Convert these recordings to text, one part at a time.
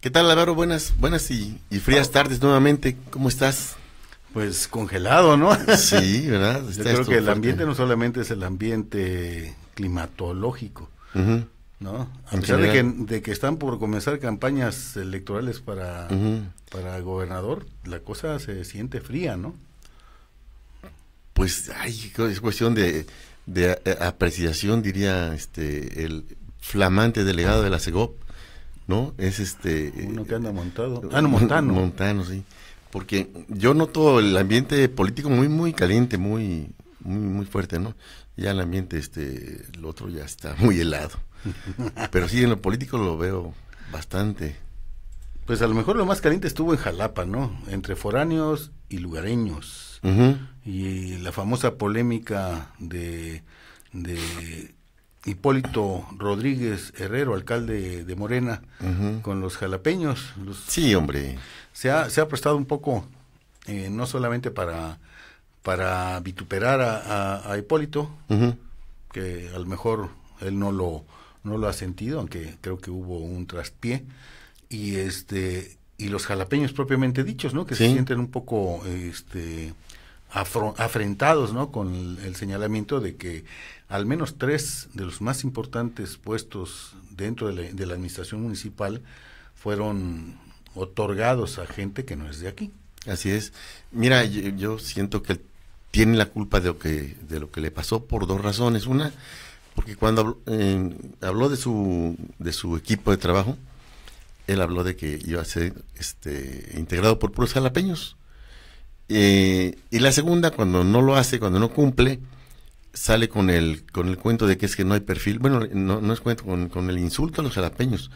¿Qué tal, Álvaro? Buenas, buenas y, frías tardes nuevamente. ¿Cómo estás? Pues congelado, ¿no? Sí, ¿verdad? Yo creo que el ambiente no solamente es el ambiente climatológico, ¿no? A pesar de que, están por comenzar campañas electorales para, para gobernador, la cosa se siente fría, ¿no? pues ay, es cuestión de, eh, apreciación, diría este el flamante delegado de la CEGOP, ¿no? Es este... Uno que anda montado. Eh, ah, montano. Montano, sí. Porque yo noto el ambiente político muy, muy caliente, muy, muy, muy fuerte, ¿no? Ya el ambiente, este, el otro ya está muy helado. Pero sí, en lo político lo veo bastante. Pues a lo mejor lo más caliente estuvo en Jalapa, ¿no? Entre foráneos y lugareños. Ajá y la famosa polémica de, de Hipólito Rodríguez Herrero, alcalde de Morena, con los jalapeños. sí, hombre. Se ha, se ha prestado un poco, eh, no solamente para, para vituperar a, Hipólito, que a lo mejor él no lo, lo ha sentido, aunque creo que hubo un traspié, y este y los jalapeños propiamente dichos, ¿no? Que se sienten un poco este afrentados ¿no? con el, señalamiento de que al menos tres de los más importantes puestos dentro de la, administración municipal fueron otorgados a gente que no es de aquí. Así es. Mira, yo, siento que tiene la culpa de lo que de lo que le pasó por dos razones. Una, porque cuando habló, de su de su equipo de trabajo, él habló de que iba a ser este integrado por puros jalapeños. Eh, y la segunda, cuando no lo hace, cuando no cumple, sale con el, con el cuento de que es que no hay perfil. Bueno, no, es cuento, con, el insulto a los jalapeños,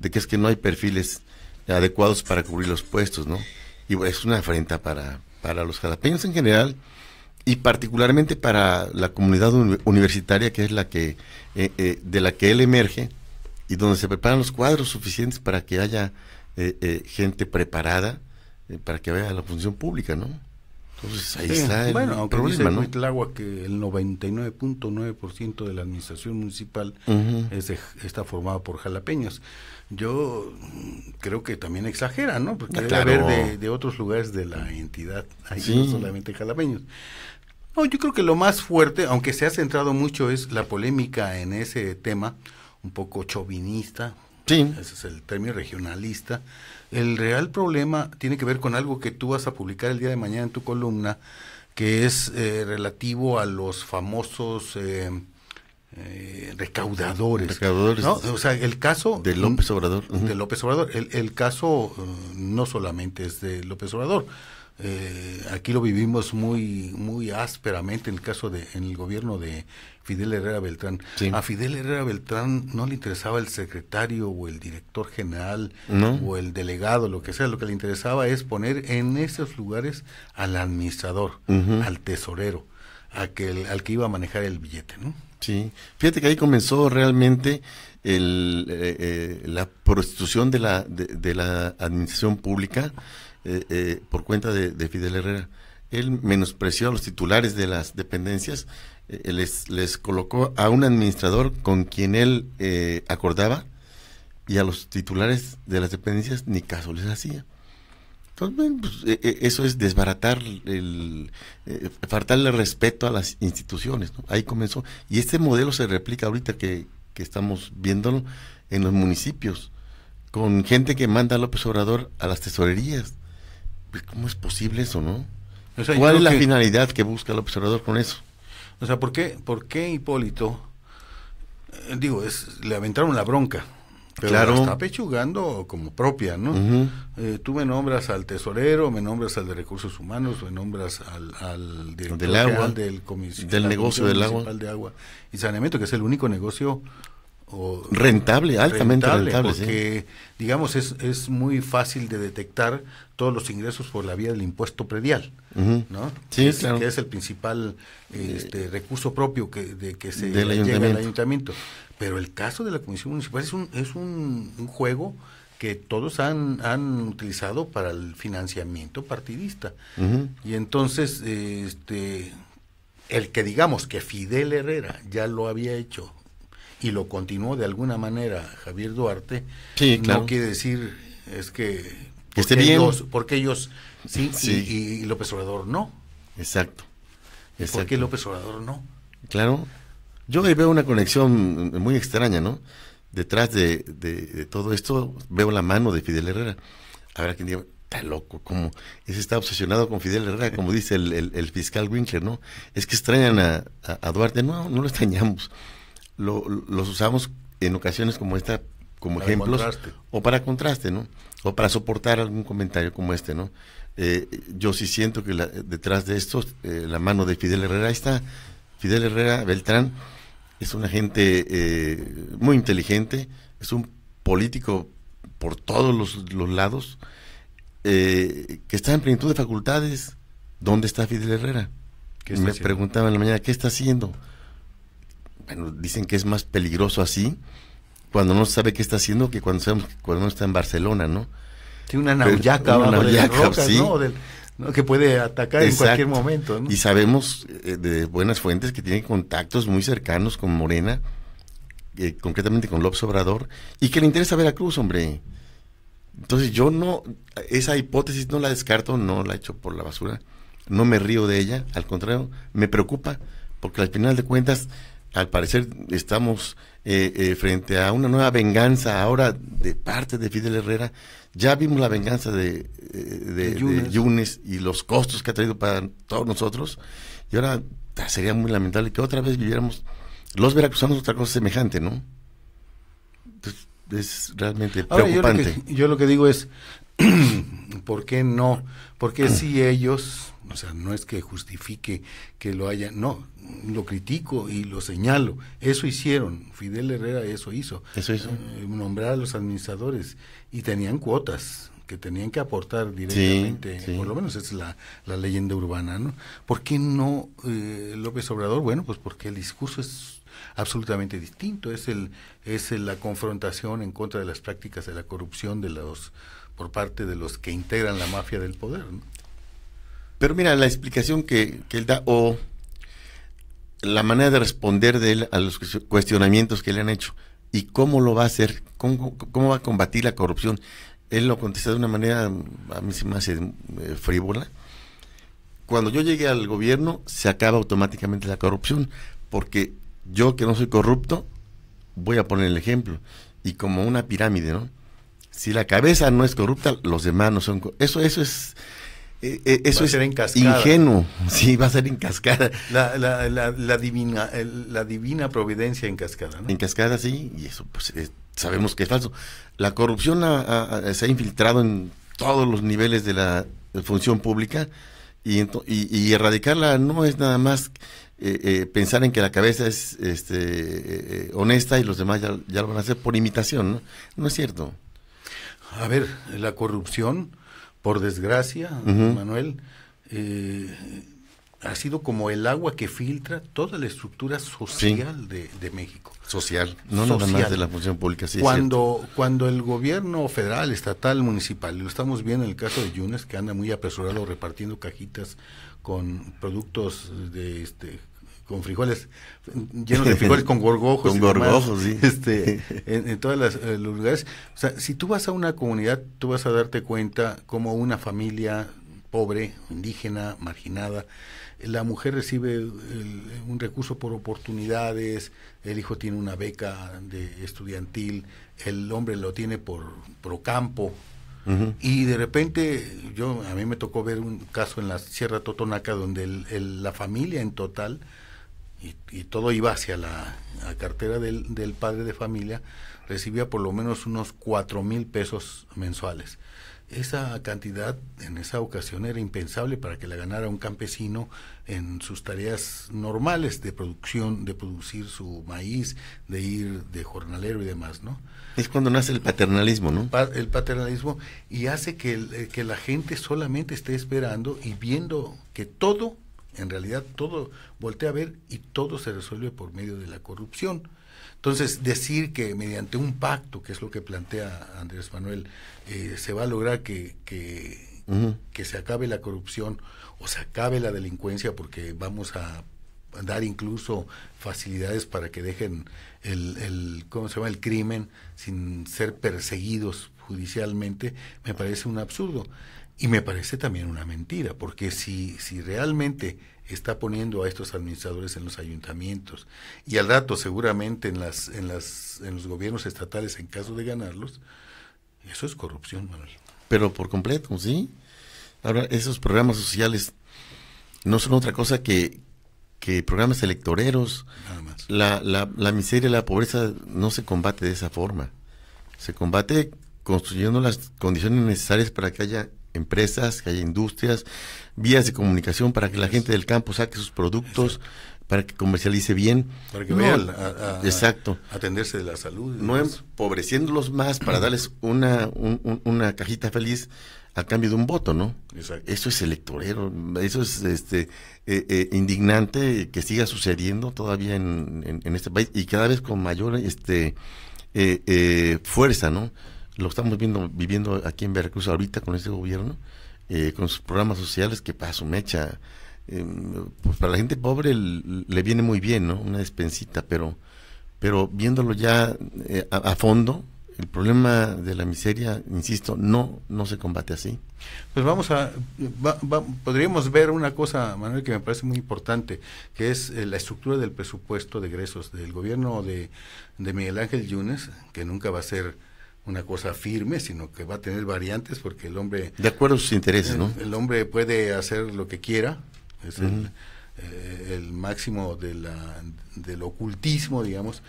de que es que no hay perfiles adecuados para cubrir los puestos, ¿no? Y es una afrenta para, para los jalapeños en general y particularmente para la comunidad universitaria que es la que eh, eh, de la que él emerge y donde se preparan los cuadros suficientes para que haya gente preparada eh, para que vaya la función pública, ¿no? Entonces ahí está el bueno, aunque problema, dice Agua que el 99.9% de la administración municipal está formada por jalapeños. Yo creo que también exagera, ¿no? Porque ah, debe haber de, otros lugares de la entidad, ahí no solamente jalapeños. No, yo creo que lo más fuerte, aunque se ha centrado mucho, es la polémica en ese tema, un poco chauvinista, Sí. Ese es el término regionalista. El real problema tiene que ver con algo que tú vas a publicar el día de mañana en tu columna, que es eh, relativo a los famosos eh, eh, recaudadores. Recaudadores. O sea, el caso... De López Obrador. De López Obrador. El, caso no solamente es de López Obrador. Eh, aquí lo vivimos muy muy ásperamente en el caso de en el gobierno de Fidel Herrera Beltrán. A Fidel Herrera Beltrán no le interesaba el secretario o el director general o el delegado, lo que sea, lo que le interesaba es poner en esos lugares al administrador, al tesorero, al que iba a manejar el billete, ¿no? Sí, fíjate que ahí comenzó realmente el, eh, eh, la prostitución de la, de la administración pública eh, eh, por cuenta de, Fidel Herrera. Él menospreció a los titulares de las dependencias, eh, les, les, colocó a un administrador con quien él acordaba y a los titulares de las dependencias ni caso les hacía. Entonces, pues, eso es desbaratar, el, faltarle respeto a las instituciones. Ahí comenzó. Y este modelo se replica ahorita que, que, estamos viéndolo en los municipios, con gente que manda a López Obrador a las tesorerías, pues, ¿Cómo es posible eso, no? ¿Cuál es la finalidad que busca el observador con eso? O sea, ¿por qué, por Hipólito? Eh, digo, es, le aventaron la bronca. Pero claro. está pechugando como propia, ¿no? Eh, tú me nombras al tesorero, me nombras al de recursos humanos, me nombras al, al del agua, del, del negocio del agua. de agua y saneamiento, que es el único negocio rentable, altamente rentable, porque digamos es, muy fácil de detectar todos los ingresos por la vía del impuesto predial, ¿no? Que es el principal este, recurso propio que, de que se llega al ayuntamiento. Pero el caso de la comisión municipal es un, es un, juego que todos han, han, utilizado para el financiamiento partidista. Y entonces, este, el que digamos que Fidel Herrera ya lo había hecho y lo continuó de alguna manera Javier Duarte, sí, claro. no quiere decir es que esté bien. porque ellos sí, Y, López Obrador no. Exacto. ¿Por qué López Obrador no? Claro. Yo veo una conexión muy extraña, ¿no? Detrás de, todo esto veo la mano de Fidel Herrera. ver ¿quién diga, está loco, como ese está obsesionado con Fidel Herrera, como dice el, fiscal Winkler, ¿no? Es que extrañan a, a Duarte. No, no lo extrañamos los usamos en ocasiones como esta, como ejemplos, o para contraste, ¿no? O para soportar algún comentario como este, ¿no? Eh, yo sí siento que detrás de esto, eh, la mano de Fidel Herrera, está, Fidel Herrera Beltrán es un agente eh, muy inteligente, es un político por todos los, lados, que está en plenitud de facultades. ¿Dónde está Fidel Herrera? Me preguntaba en la mañana, ¿qué está haciendo? bueno, dicen que es más peligroso así cuando no sabe qué está haciendo que cuando, sabemos, cuando uno está en Barcelona, ¿no? Tiene una nauyaca Que puede atacar en cualquier momento, ¿no? Y sabemos eh, de buenas fuentes que tiene contactos muy cercanos con Morena, eh, concretamente con López Obrador, y que le interesa Veracruz, hombre. Entonces yo no, esa hipótesis no la descarto, no la echo por la basura, no me río de ella, al contrario, me preocupa, porque al final de cuentas al parecer estamos eh, eh, frente a una nueva venganza ahora de parte de Fidel Herrera. Ya vimos la venganza de, eh, de, Yunes. y los costos que ha traído para todos nosotros. Y ahora sería muy lamentable que otra vez viviéramos los veracruzanos otra cosa semejante, ¿no? es realmente preocupante. Yo lo, que, digo es, ¿por qué no? Porque si ellos o sea, no es que justifique que lo haya, no, lo critico y lo señalo. Eso hicieron, Fidel Herrera eso hizo. Eso hizo. Eh, nombrar a los administradores y tenían cuotas que tenían que aportar directamente, por lo menos es la, la, leyenda urbana, ¿no? ¿Por qué no eh, López Obrador? Bueno, pues porque el discurso es absolutamente distinto, es el es la confrontación en contra de las prácticas de la corrupción de los por parte de los que integran la mafia del poder, ¿no? Pero mira, la explicación que, él da, o la manera de responder de él a los cuestionamientos que le han hecho, y cómo lo va a hacer, cómo, va a combatir la corrupción, él lo contesta de una manera, a mí se me hace eh, frívola. Cuando yo llegué al gobierno, se acaba automáticamente la corrupción, porque yo que no soy corrupto, voy a poner el ejemplo. Y como una pirámide, ¿no? Si la cabeza no es corrupta, los demás no son... Eso, eso es eh, eh, eso es ingenuo, sí, va a ser en cascada. La, divina, la divina providencia en cascada, En cascada, sí, y eso pues, eh, sabemos que es falso. La corrupción se ha infiltrado en todos los niveles de la función pública y, erradicarla no es nada más pensar en que la cabeza es este, honesta y los demás ya, lo van a hacer por imitación, ¿no? No es cierto. A ver, la corrupción por desgracia, Manuel, eh, ha sido como el agua que filtra toda la estructura social de, México. Social, no nada más de la función pública. cuando, cuando el gobierno federal, estatal, municipal, y lo estamos viendo en el caso de Yunes, que anda muy apresurado repartiendo cajitas con productos de este, con frijoles, llenos de frijoles con gorgojos. con gorgojos, Este, en, todas todos eh, los lugares. O sea, si tú vas a una comunidad, tú vas a darte cuenta como una familia pobre, indígena, marginada, la mujer recibe un recurso por oportunidades, el hijo tiene una beca de estudiantil, el hombre lo tiene por, pro campo, Y de repente, yo a mí me tocó ver un caso en la Sierra Totonaca donde la familia en total y, todo iba hacia la, cartera del, padre de familia, recibía por lo menos unos cuatro mil pesos mensuales. Esa cantidad en esa ocasión era impensable para que la ganara un campesino en sus tareas normales de producción, de producir su maíz, de ir de jornalero y demás, ¿no? Es cuando nace el paternalismo, ¿no? El paternalismo y hace que, eh, que la gente solamente esté esperando y viendo que todo en realidad todo voltea a ver y todo se resuelve por medio de la corrupción. Entonces, decir que mediante un pacto, que es lo que plantea Andrés Manuel, eh, se va a lograr que, que, que se acabe la corrupción o se acabe la delincuencia porque vamos a dar incluso facilidades para que dejen el, el, ¿cómo se llama? el crimen sin ser perseguidos judicialmente, me parece un absurdo. Y me parece también una mentira, porque si, si realmente está poniendo a estos administradores en los ayuntamientos y al rato seguramente en, las, en, las, en los gobiernos estatales en caso de ganarlos, eso es corrupción, Manuel. Pero por completo, ¿sí? Ahora, esos programas sociales no son otra cosa que, programas electoreros. Nada más. La, la, la miseria, la pobreza no se combate de esa forma. Se combate construyendo las condiciones necesarias para que haya empresas, que haya industrias, vías de comunicación para que la gente del campo saque sus productos, para que comercialice bien. Para que vean a, exacto. atenderse de la salud. No más. empobreciéndolos más para darles una, cajita feliz a cambio de un voto, ¿no? Eso es electorero, eso es este eh, eh, indignante que siga sucediendo todavía en, este país y cada vez con mayor este eh, fuerza, ¿no? lo estamos viendo, viviendo aquí en Veracruz ahorita con este gobierno, eh, con sus programas sociales que para su mecha, em, pues para la gente pobre le viene muy bien, ¿no? Una despensita, pero, pero viéndolo ya eh, a, fondo, el problema de la miseria, insisto, no, no se combate así. Pues vamos a, podríamos ver una cosa, Manuel, que me parece muy importante, que es eh, la estructura del presupuesto de egresos del gobierno de, de Miguel Ángel Yunes, que nunca va a ser una cosa firme, sino que va a tener variantes porque el hombre... De acuerdo a sus intereses, ¿no? El hombre puede hacer lo que quiera, es eh, el, máximo de la, del ocultismo, digamos,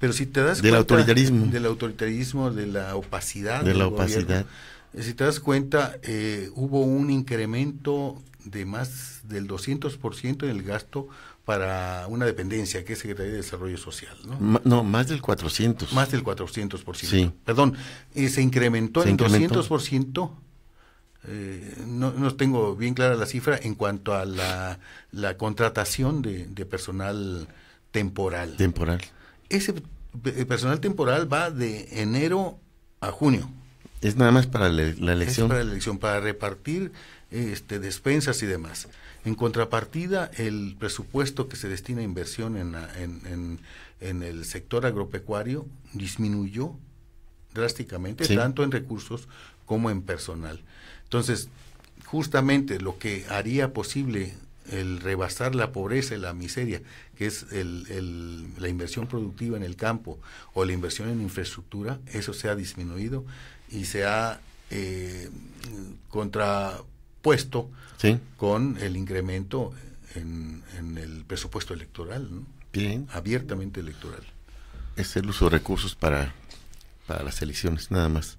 pero si te das del autoritarismo. Del autoritarismo, de la opacidad. De la opacidad. Eh, si te das cuenta, eh, hubo un incremento de más del 200% en el gasto para una dependencia que es Secretaría de Desarrollo Social. No, no más del 400. Más del 400%. Sí. Perdón, eh, se incrementó en 200%. Eh, no, no, tengo bien clara la cifra en cuanto a la, contratación de, de, personal temporal. Temporal. Ese eh, personal temporal va de enero a junio. Es nada más para la, elección. Es para la elección, para repartir este, despensas y demás. En contrapartida, el presupuesto que se destina a inversión en, en, en, el sector agropecuario disminuyó drásticamente, tanto en recursos como en personal. Entonces, justamente lo que haría posible el rebasar la pobreza y la miseria, que es el, la inversión productiva en el campo o la inversión en infraestructura, eso se ha disminuido y se ha eh, contrapuesto con el incremento en, el presupuesto electoral, abiertamente electoral. Es el uso de recursos para, las elecciones, nada más.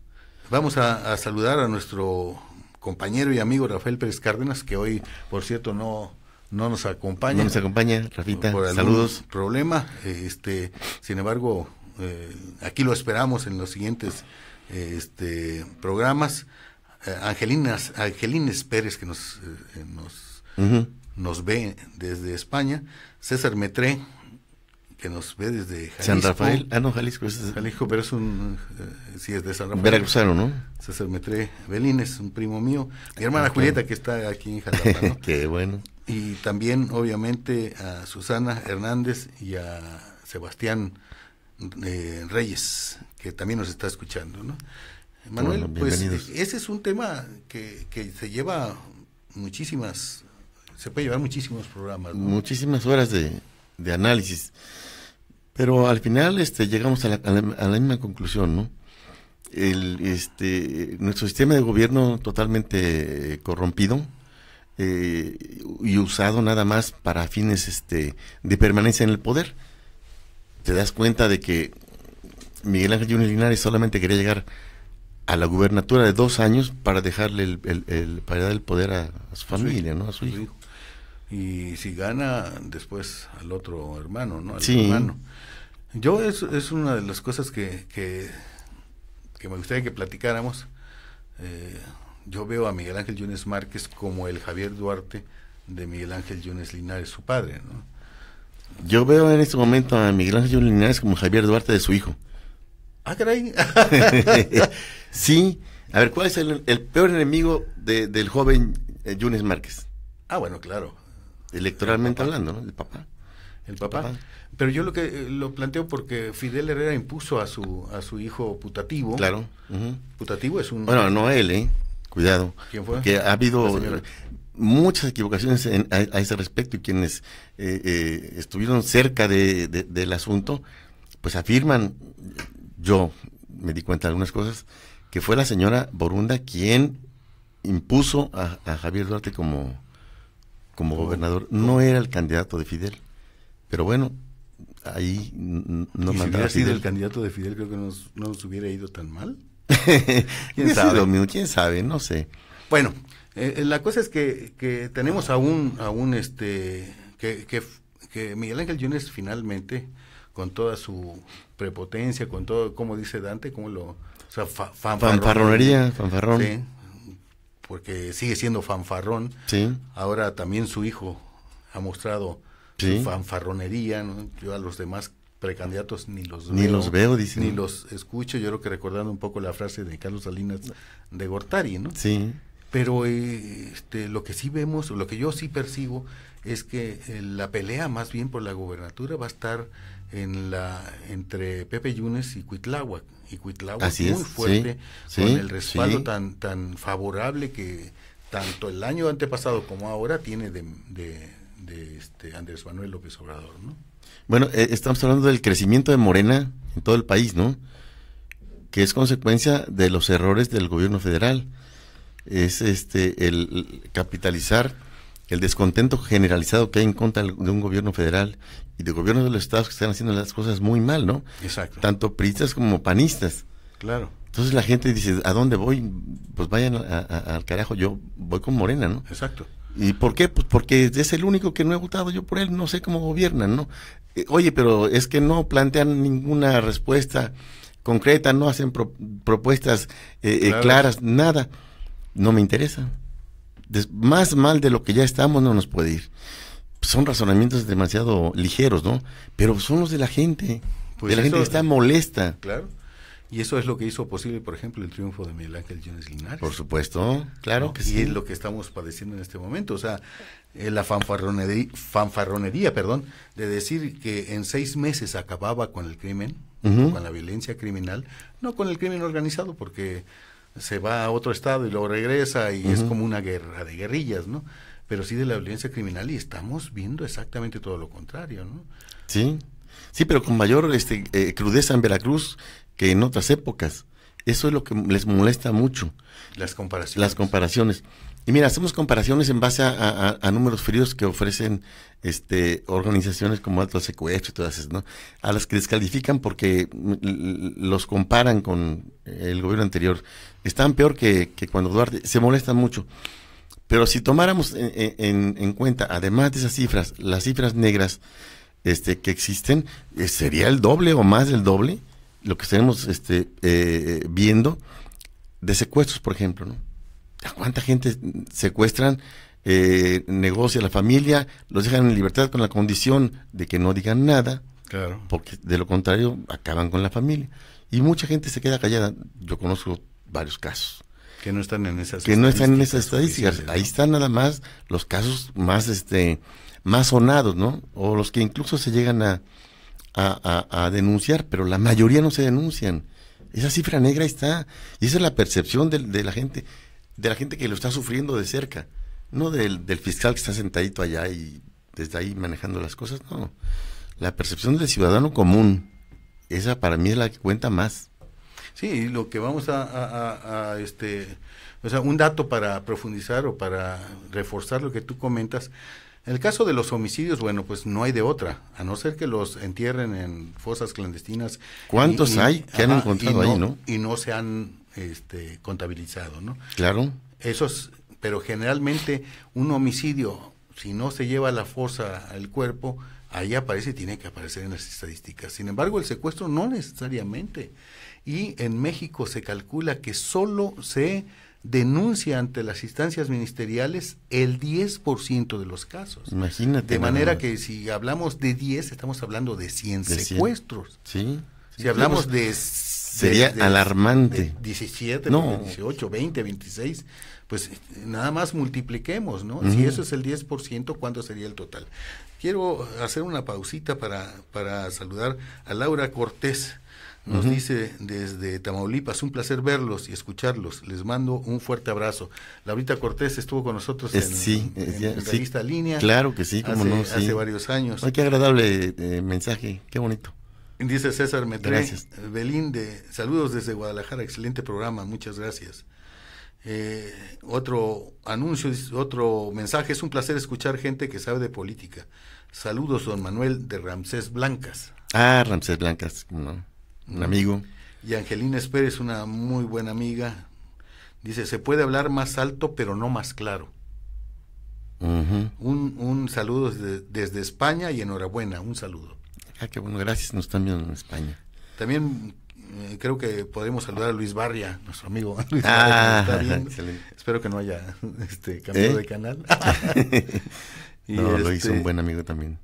Vamos a, saludar a nuestro compañero y amigo Rafael Pérez Cárdenas, que hoy, por cierto, no, no nos acompaña. No nos acompaña, Rafita. Saludos. Problema. Este, sin embargo, eh, aquí lo esperamos en los siguientes este, programas. Eh, Angelinas, Angelines Pérez, que nos, eh, eh, nos, nos ve desde España. César Metré, que nos ve desde Jalisco. San Rafael, ah, no, Jalisco. Jalisco, pero es un, sí, es de San Rafael. ¿no? César Metré Belínez, un primo mío. Mi ah, hermana Julieta, que está aquí en Jalapa, Qué bueno. Y también, obviamente, a Susana Hernández y a Sebastián Reyes que también nos está escuchando. ¿no? Manuel, pues eh, ese es un tema que, se lleva muchísimas, se puede llevar muchísimos programas. Muchísimas horas de, análisis. Pero al final este, llegamos a la, misma conclusión, ¿no? El, este, nuestro sistema de gobierno totalmente corrompido eh, y usado nada más para fines este, de permanencia en el poder. Te das cuenta de que Miguel Ángel Junior Linares solamente quería llegar a la gubernatura de dos años para dejarle el, para poder a, su familia, ¿no? A su, hijo. Y si gana, después al otro hermano, ¿no? Al hermano. Yo es, es una de las cosas que, que, me gustaría que platicáramos. Eh, yo veo a Miguel Ángel Yunes Márquez como el Javier Duarte de Miguel Ángel Yunes Linares, su padre, Yo veo en este momento a Miguel Ángel Yunes Linares como Javier Duarte de su hijo. Ah, caray. sí. A ver, ¿cuál es el, peor enemigo de, del joven eh, Márquez? Ah, bueno, claro. Electoralmente hablando, ¿no? El papá. El papá. Pero yo lo que eh, lo planteo porque Fidel Herrera impuso a su a su hijo putativo. Claro. Putativo es un. Bueno, no él, ¿eh? Cuidado. ¿Quién fue? Que ha habido muchas equivocaciones en, a, ese respecto y quienes eh, eh, estuvieron cerca del asunto, pues afirman yo me di cuenta de algunas cosas, que fue la señora Borunda quien impuso a, Javier Duarte como, como gobernador. No era el candidato de Fidel, pero bueno, ahí no y Si hubiera sido el candidato de Fidel, creo que no nos hubiera ido tan mal. ¿Quién sabe? ¿Quién sabe? No sé. Bueno, eh, eh, la cosa es que, que tenemos aún un, este, que, que, Miguel Ángel Yunes finalmente con toda su prepotencia, con todo, como dice Dante, como lo... O sea, fanfarronería, fanfarrón. Sí, porque sigue siendo fanfarrón. Sí. Ahora también su hijo ha mostrado su fanfarronería, ¿no? Yo a los demás precandidatos ni los ni veo. los veo, Ni los escucho, yo creo que recordando un poco la frase de Carlos Salinas de Gortari, ¿no? Sí. Pero este, lo que sí vemos, lo que yo sí percibo, es que eh, la pelea más bien por la gobernatura va a estar la entre Pepe Yunes y Cuitláhuac y Cuitláhuac muy fuerte con el respaldo tan tan favorable que tanto el año antepasado como ahora tiene de, este Andrés Manuel López Obrador ¿no? bueno eh, estamos hablando del crecimiento de Morena en todo el país no que es consecuencia de los errores del gobierno federal es este el capitalizar el descontento generalizado que hay en contra de un gobierno federal y de gobiernos de los estados que están haciendo las cosas muy mal, ¿no? Exacto. Tanto priistas como panistas. Claro. Entonces la gente dice, ¿a dónde voy? Pues vayan al carajo, yo voy con Morena, ¿no? Exacto. ¿Y por qué? Pues porque es el único que no he votado yo por él, no sé cómo gobiernan, ¿no? Eh, oye, pero es que no plantean ninguna respuesta concreta, no hacen propuestas eh, eh, claras, nada. No me interesa más mal de lo que ya estamos no nos puede ir. Son razonamientos demasiado ligeros, ¿no? Pero son los de la gente, pues de la gente que está molesta. Claro. Y eso es lo que hizo posible, por ejemplo, el triunfo de Miguel Ángel Jones Linares. Por supuesto, claro que sí. Y es lo que estamos padeciendo en este momento. O sea, eh, la fanfarronería, perdón, de decir que en seis meses acababa con el crimen, con la violencia criminal, no con el crimen organizado, porque se va a otro estado y luego regresa y es como una guerra de guerrillas, ¿no? Pero sí de la violencia criminal y estamos viendo exactamente todo lo contrario, ¿no? Sí, sí, pero con mayor este, eh, crudeza en Veracruz que en otras épocas. Eso es lo que les molesta mucho. Las comparaciones. Las comparaciones. Y mira, hacemos comparaciones en base a, números fríos que ofrecen este, organizaciones como Alto Secuestro y todas esas, ¿no? A las que descalifican porque mm, los comparan con el gobierno anterior están peor que, cuando Duarte, se molestan mucho. Pero si tomáramos en, cuenta, además de esas cifras, las cifras negras este, que existen, eh, sería el doble o más del doble lo que estaremos este, eh, viendo de secuestros, por ejemplo. ¿no? ¿Cuánta gente secuestran, eh, negocia la familia, los dejan en libertad con la condición de que no digan nada? Claro. Porque de lo contrario acaban con la familia. Y mucha gente se queda callada. Yo conozco varios casos. Que no están en esas Que no están en esas estadísticas. Ahí están nada más los casos más, este, más sonados, ¿no? O los que incluso se llegan a, a, denunciar, pero la mayoría no se denuncian. Esa cifra negra está. Y esa es la percepción de, de la gente, de la gente que lo está sufriendo de cerca. No del, del fiscal que está sentadito allá y desde ahí manejando las cosas, no. La percepción del ciudadano común, esa para mí es la que cuenta más. Sí, lo que vamos a, este, o sea, un dato para profundizar o para reforzar lo que tú comentas. En el caso de los homicidios, bueno, pues no hay de otra, a no ser que los entierren en fosas clandestinas. ¿Cuántos hay que han encontrado ahí, no? Y no se han este, contabilizado, ¿no? Claro. es, pero generalmente un homicidio, si no se lleva la fosa al cuerpo, ahí aparece y tiene que aparecer en las estadísticas. Sin embargo, el secuestro no necesariamente y en México se calcula que solo se denuncia ante las instancias ministeriales el 10% de los casos. Imagínate. De manera que si hablamos de 10, estamos hablando de 100 secuestros. Sí, Si hablamos de... sería alarmante. 17, 18, 20, 26 pues nada más multipliquemos, ¿no? Si eso es el 10%, ¿cuánto sería el total? Quiero hacer una pausita para, para saludar a Laura Cortés, nos dice desde Tamaulipas, un placer verlos y escucharlos. Les mando un fuerte abrazo. Laurita Cortés estuvo con nosotros eh, en, sí, eh, Línea. Claro que sí, como no. Hace varios años. Ay, qué agradable eh, mensaje, qué bonito. Dice César Metré. Gracias. Belín, de, saludos desde Guadalajara, excelente programa, muchas gracias. otro anuncio, otro mensaje, es un placer escuchar gente que sabe de política. Saludos, don Manuel de Ramsés Blancas. Ah, Ramsés Blancas, no un amigo. Y Angelina es una muy buena amiga, dice, se puede hablar más alto, pero no más claro. un, saludo desde, España y enhorabuena, un saludo. Ah, qué bueno, gracias, nos están viendo en España. También eh, creo que podemos saludar a Luis Barria, nuestro amigo. ah, Barria, Espero que no haya este, cambiado ¿Eh? de canal. no, lo hizo un este, buen amigo también.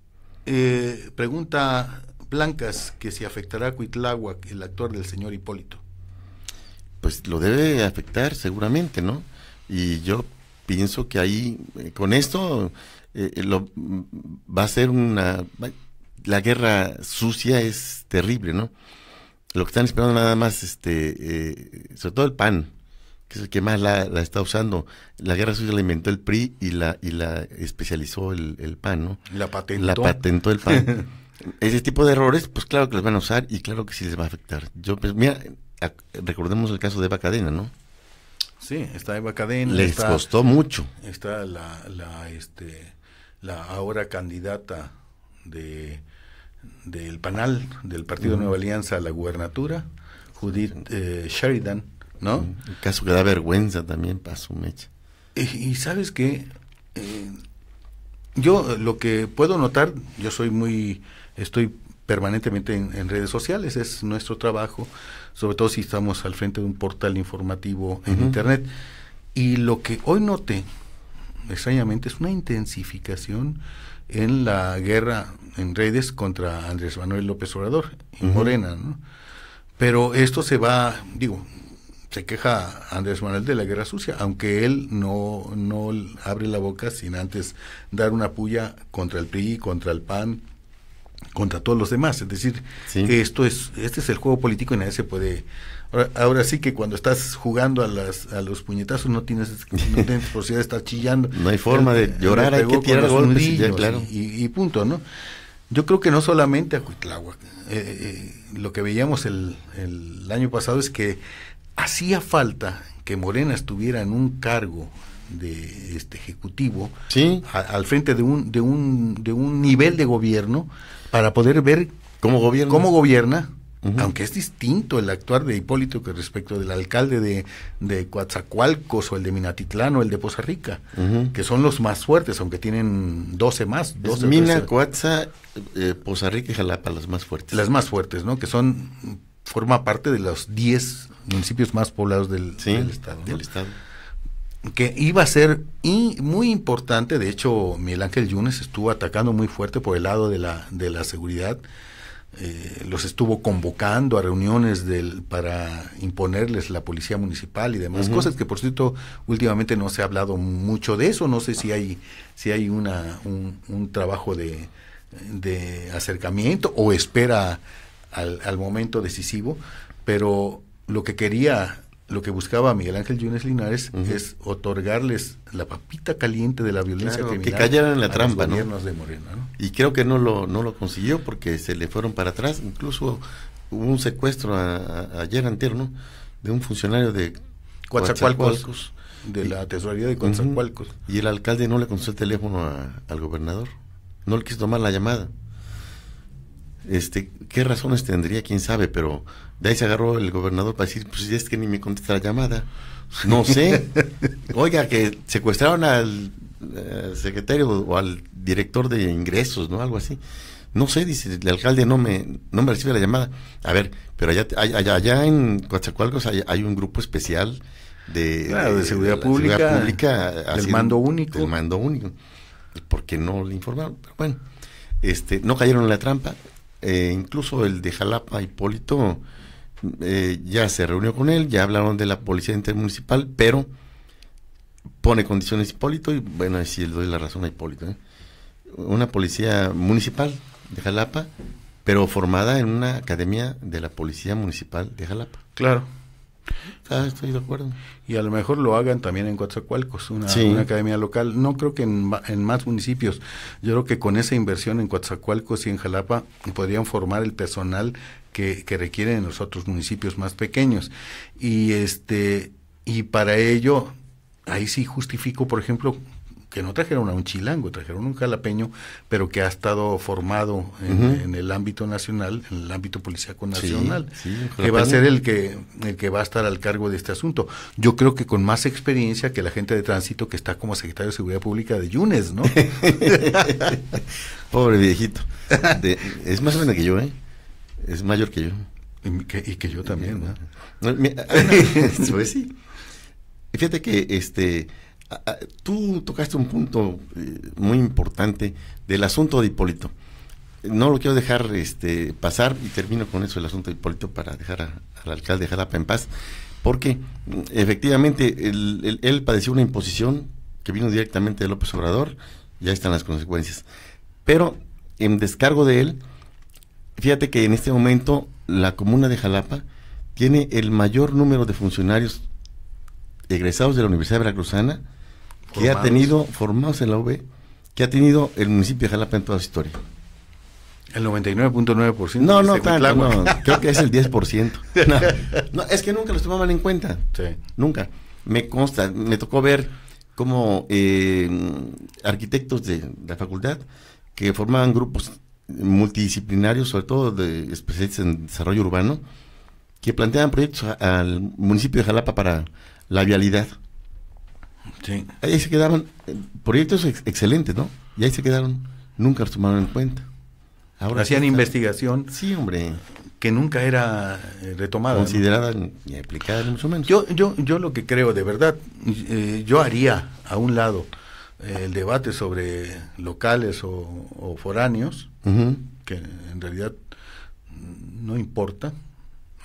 Eh, pregunta blancas que se afectará a Cuitláhuac el actuar del señor Hipólito? Pues lo debe afectar seguramente, ¿no? Y yo pienso que ahí, eh, con esto, eh, eh, lo, mm, va a ser una... La guerra sucia es terrible, ¿no? Lo que están esperando nada más, este, sobre todo el PAN, que es el que más la, está usando. La guerra sucia la inventó el PRI y la, y la especializó el, PAN, ¿no? La patentó. La patentó el PAN. Ese tipo de errores, pues claro que los van a usar y claro que sí les va a afectar. Yo, pues, mira, recordemos el caso de Eva Cadena, ¿no? Sí, está Eva Cadena. Les costó mucho. Está la, este, la ahora candidata de del panal del Partido Nueva Alianza a la gubernatura, Judith eh, Sheridan, ¿no? Un caso que da vergüenza también para su mecha. Y, sabes qué, eh, yo lo que puedo notar, yo soy muy estoy permanentemente en, redes sociales, es nuestro trabajo, sobre todo si estamos al frente de un portal informativo en Internet. Y lo que hoy noté, extrañamente, es una intensificación en la guerra en redes contra Andrés Manuel López Obrador y Morena, ¿no? Pero esto se va, digo, se queja Andrés Manuel de la guerra sucia, aunque él no, no abre la boca sin antes dar una puya contra el PRI, contra el PAN, contra todos los demás. Es decir, sí. esto es, este es el juego político y nadie se puede. Ahora, sí que cuando estás jugando a, las, a los puñetazos no tienes, no posibilidad de estar chillando. No hay forma de llorar, hay que tirar golpes y, y, punto, ¿no? Yo creo que no solamente a Cuitláhuac. Eh, eh, lo que veíamos el, el año pasado es que hacía falta que Morena estuviera en un cargo de este ejecutivo al frente de un, de un de un nivel de gobierno para poder ver cómo gobierna, cómo gobierna aunque es distinto el actuar de Hipólito que respecto del alcalde de, de Coatzacoalcos o el de Minatitlán o el de Poza Rica, que son los más fuertes, aunque tienen 12 más. 12, es Mina, eh, Poza Rica y Jalapa, las más fuertes. Las más fuertes, ¿no? Que son, forma parte de los 10 municipios más poblados del, estado. Del estado que iba a ser muy importante, de hecho Miguel Ángel Yunes estuvo atacando muy fuerte por el lado de la, de la seguridad, eh, los estuvo convocando a reuniones del, para imponerles la policía municipal y demás cosas que por cierto últimamente no se ha hablado mucho de eso no sé si hay si hay una un, trabajo de, de, acercamiento o espera al, al, momento decisivo pero lo que quería lo que buscaba Miguel Ángel Yunes Linares es otorgarles la papita caliente de la violencia que cayeran en la trampa, ¿no? de Morena, Y creo que no lo no lo consiguió porque se le fueron para atrás, incluso hubo un secuestro ayer anterior ¿no? De un funcionario de Coatzacoalcos, de la tesorería de Coatzacoalcos. Y el alcalde no le contestó el teléfono al gobernador. No le quiso tomar la llamada. Este, ¿Qué razones tendría? ¿Quién sabe? Pero de ahí se agarró el gobernador para decir, pues es que ni me contesta la llamada. No sé. Oiga, que secuestraron al eh, secretario o al director de ingresos, ¿no? Algo así. No sé, dice, el alcalde no me, no me recibe la llamada. A ver, pero allá, allá, allá en Coatzacoalcos hay, un grupo especial de, seguridad, pública, seguridad, pública, del mando único. el mando único. Porque no le informaron. Pero bueno, este, no cayeron en la trampa. Eh, incluso el de Jalapa, Hipólito, eh, ya se reunió con él, ya hablaron de la policía intermunicipal, pero pone condiciones Hipólito y bueno, si le doy la razón a Hipólito. ¿eh? Una policía municipal de Jalapa, pero formada en una academia de la policía municipal de Jalapa. Claro. Ah, estoy de acuerdo. Y a lo mejor lo hagan también en Coatzacoalcos, una, academia local. No creo que en, más municipios. Yo creo que con esa inversión en Coatzacoalcos y en Jalapa podrían formar el personal que, requieren en los otros municipios más pequeños. Y este y para ello, ahí sí justifico, por ejemplo, que no trajeron a un chilango, trajeron a un jalapeño, pero que ha estado formado en, el ámbito nacional, en el ámbito policíaco nacional, que va a ser el que, el que va a estar al cargo de este asunto. Yo creo que con más experiencia que la gente de tránsito que está como secretario de Seguridad Pública de Yunes, ¿no? Pobre viejito. es más menos que yo, ¿eh? Es mayor que yo. Y que, yo también, ¿no? pues sí. Fíjate que este tú tocaste un punto eh, muy importante del asunto de Hipólito. No lo quiero dejar este, pasar y termino con eso el asunto de Hipólito para dejar al alcalde de Jalapa en paz, porque mm, efectivamente él, él padeció una imposición que vino directamente de López Obrador, ya están las consecuencias. Pero en descargo de él, fíjate que en este momento la comuna de Jalapa tiene el mayor número de funcionarios egresados de la Universidad Veracruzana que ha tenido, formados en la UB, que ha tenido el municipio de Jalapa en toda su historia. El 99.9%. No, no, no, creo que es el 10%. No, es que nunca los tomaban en cuenta. Nunca. Me consta, me tocó ver como eh, arquitectos de, la facultad que formaban grupos multidisciplinarios, sobre todo de especialistas en desarrollo urbano, que planteaban proyectos al municipio de Jalapa para la vialidad. Ahí se quedaron eh, proyectos excelentes, ¿no? Y ahí se quedaron, nunca los tomaron en cuenta. Hacían investigación. Sí, Que nunca era eh, retomada. Considerada ni aplicada, en mucho momento. Yo, yo, yo lo que creo, de verdad, eh, yo haría a un lado el debate sobre locales o, foráneos, que en realidad no importa.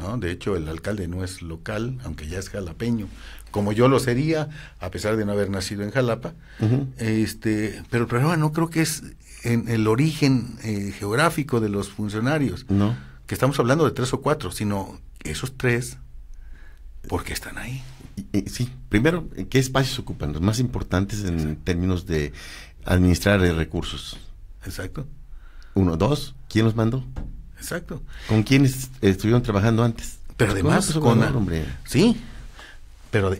¿no? De hecho, el alcalde no es local, aunque ya es jalapeño, como yo lo sería, a pesar de no haber nacido en Jalapa. este, pero el problema no creo que es en el origen eh, geográfico de los funcionarios, que estamos hablando de tres o cuatro, sino esos tres, ¿por qué están ahí? Sí, primero, ¿qué espacios ocupan? Los más importantes en términos de administrar recursos. Exacto. Uno, dos, ¿quién los mandó? Exacto. ¿Con quiénes estuvieron trabajando antes? Pero además, con, hombre? sí,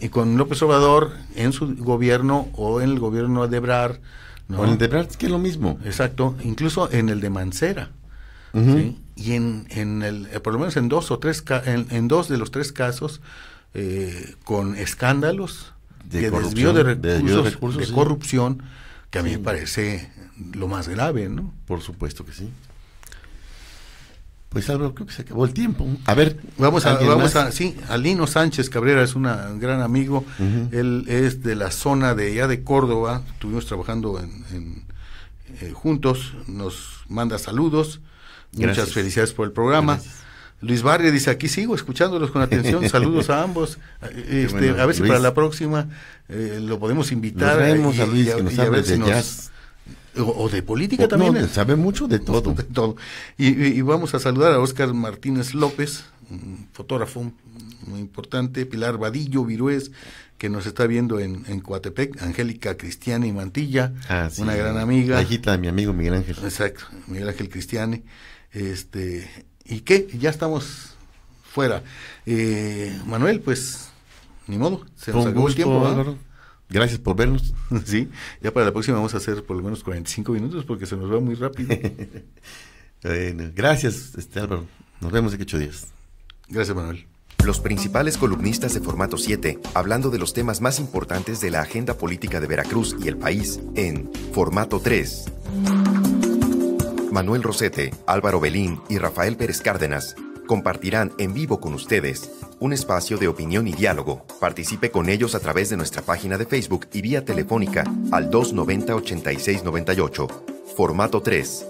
y con López Obrador en su gobierno o en el gobierno de Debrar. ¿no? en el de es que es lo mismo. Exacto, incluso en el de Mancera. Y en, el, eh, por lo menos en dos o tres, en, dos de los tres casos, eh, con escándalos de, desvío de recursos, de, corrupción, que a mí me parece lo más grave, ¿no? Por supuesto que sí. Pues Álvaro, creo que se acabó el tiempo. A ver, vamos a, ah, vamos sí, Alino Sánchez Cabrera es un gran amigo, él es de la zona de allá de Córdoba, estuvimos trabajando en, eh, juntos, nos manda saludos, muchas felicidades por el programa. Luis Barrio dice, aquí sigo escuchándolos con atención, saludos a ambos, ah, este, a ver si para la próxima eh, lo podemos invitar. y a ver si nos, o, de política también. No, sabe mucho de todo. De todo. Y, vamos a saludar a Óscar Martínez López, un fotógrafo muy importante, Pilar Vadillo Virués, que nos está viendo en, en Coatepec, Angélica Cristiani Mantilla, una gran amiga. La hijita de mi amigo Miguel Ángel. Exacto, Miguel Ángel Cristiani. Este, y qué? ya estamos fuera. Eh, Manuel, pues ni modo, se nos acabó el tiempo. Gracias por vernos. sí, ya para la próxima vamos a hacer por lo menos 45 minutos porque se nos va muy rápido. gracias, este, Álvaro. Nos vemos en ocho días. Gracias, Manuel. Los principales columnistas de Formato 7, hablando de los temas más importantes de la agenda política de Veracruz y el país, en Formato 3. Manuel Rosete, Álvaro Belín y Rafael Pérez Cárdenas compartirán en vivo con ustedes un espacio de opinión y diálogo. Participe con ellos a través de nuestra página de Facebook y vía telefónica al 290-8698, formato 3.